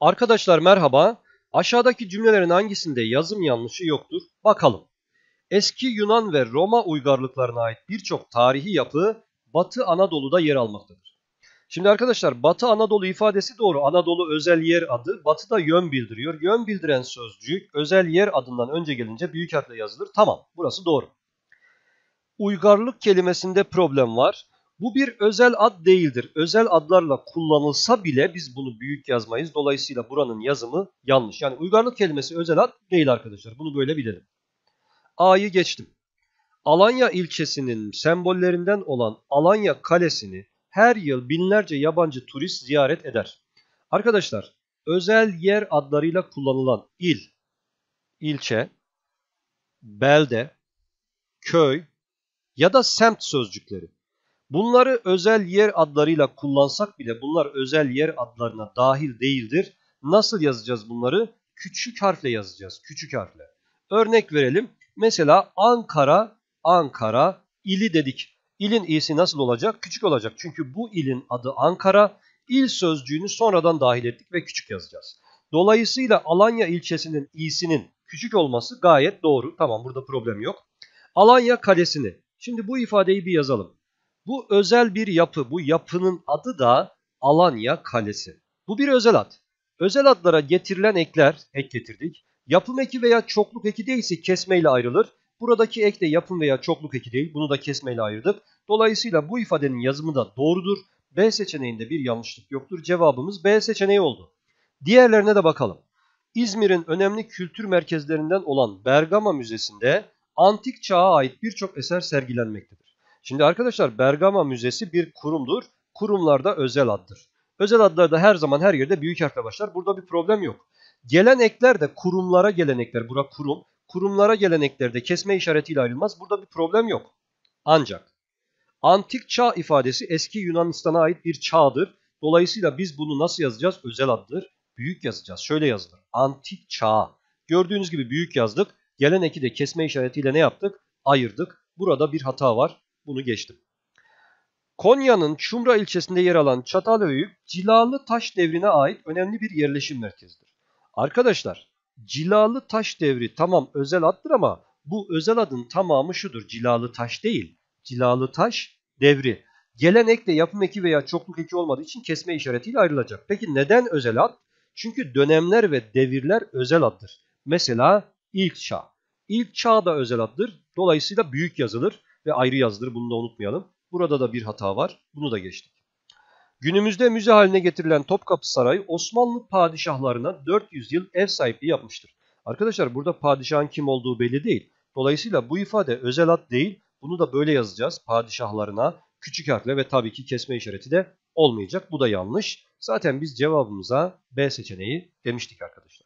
Arkadaşlar merhaba. Aşağıdaki cümlelerin hangisinde yazım yanlışı yoktur? Bakalım. Eski Yunan ve Roma uygarlıklarına ait birçok tarihi yapı Batı Anadolu'da yer almaktadır. Şimdi arkadaşlar Batı Anadolu ifadesi doğru. Anadolu özel yer adı. Batı'da yön bildiriyor. Yön bildiren sözcük özel yer adından önce gelince büyük harfle yazılır. Tamam burası doğru. Uygarlık kelimesinde problem var. Bu bir özel ad değildir. Özel adlarla kullanılsa bile biz bunu büyük yazmayız. Dolayısıyla buranın yazımı yanlış. Yani uygarlık kelimesi özel ad değil arkadaşlar. Bunu böyle bilelim. A'yı geçtim. Alanya ilçesinin sembollerinden olan Alanya Kalesi'ni her yıl binlerce yabancı turist ziyaret eder. Arkadaşlar özel yer adlarıyla kullanılan il, ilçe, belde, köy ya da semt sözcükleri Bunları özel yer adlarıyla kullansak bile bunlar özel yer adlarına dahil değildir. Nasıl yazacağız bunları? Küçük harfle yazacağız. Küçük harfle. Örnek verelim. Mesela Ankara, Ankara ili dedik. İlin i'si nasıl olacak? Küçük olacak. Çünkü bu ilin adı Ankara. İl sözcüğünü sonradan dahil ettik ve küçük yazacağız. Dolayısıyla Alanya ilçesinin i'sinin küçük olması gayet doğru. Tamam burada problem yok. Alanya kalesini. Şimdi bu ifadeyi bir yazalım. Bu özel bir yapı. Bu yapının adı da Alanya Kalesi. Bu bir özel ad. Özel adlara getirilen ekler, ek getirdik. Yapım eki veya çokluk eki değilse kesmeyle ayrılır. Buradaki ek de yapım veya çokluk eki değil. Bunu da kesmeyle ayırdık. Dolayısıyla bu ifadenin yazımı da doğrudur. B seçeneğinde bir yanlışlık yoktur. Cevabımız B seçeneği oldu. Diğerlerine de bakalım. İzmir'in önemli kültür merkezlerinden olan Bergama Müzesi'nde antik çağa ait birçok eser sergilenmektedir. Şimdi arkadaşlar Bergama Müzesi bir kurumdur. Kurumlarda özel addır. Özel adlar da her zaman her yerde büyük harfle başlar. Burada bir problem yok. Gelenekler de kurumlara gelenekler. Burak kurum. Kurumlara gelen ekler de kesme işaretiyle ayrılmaz. Burada bir problem yok. Ancak antik çağ ifadesi eski Yunanistan'a ait bir çağdır. Dolayısıyla biz bunu nasıl yazacağız? Özel addır. Büyük yazacağız. Şöyle yazılır. Antik çağ. Gördüğünüz gibi büyük yazdık. Geleneki de kesme işaretiyle ne yaptık? Ayırdık. Burada bir hata var. Bunu geçtim. Konya'nın Çumra ilçesinde yer alan Çatalhöyük, Cilalı Taş Devri'ne ait önemli bir yerleşim merkezidir. Arkadaşlar, Cilalı Taş Devri tamam özel addır ama bu özel adın tamamı şudur. Cilalı Taş değil, Cilalı Taş Devri. Gelen ek yapım eki veya çokluk eki olmadığı için kesme işaretiyle ayrılacak. Peki neden özel ad? Çünkü dönemler ve devirler özel addır. Mesela ilk şah, İlk çağ da özel addır. Dolayısıyla büyük yazılır ve ayrı yazılır. Bunu da unutmayalım. Burada da bir hata var. Bunu da geçtik. Günümüzde müze haline getirilen Topkapı Sarayı Osmanlı padişahlarına 400 yıl ev sahipliği yapmıştır. Arkadaşlar burada padişahın kim olduğu belli değil. Dolayısıyla bu ifade özel ad değil. Bunu da böyle yazacağız. Padişahlarına küçük harfle ve tabii ki kesme işareti de olmayacak. Bu da yanlış. Zaten biz cevabımıza B seçeneği demiştik arkadaşlar.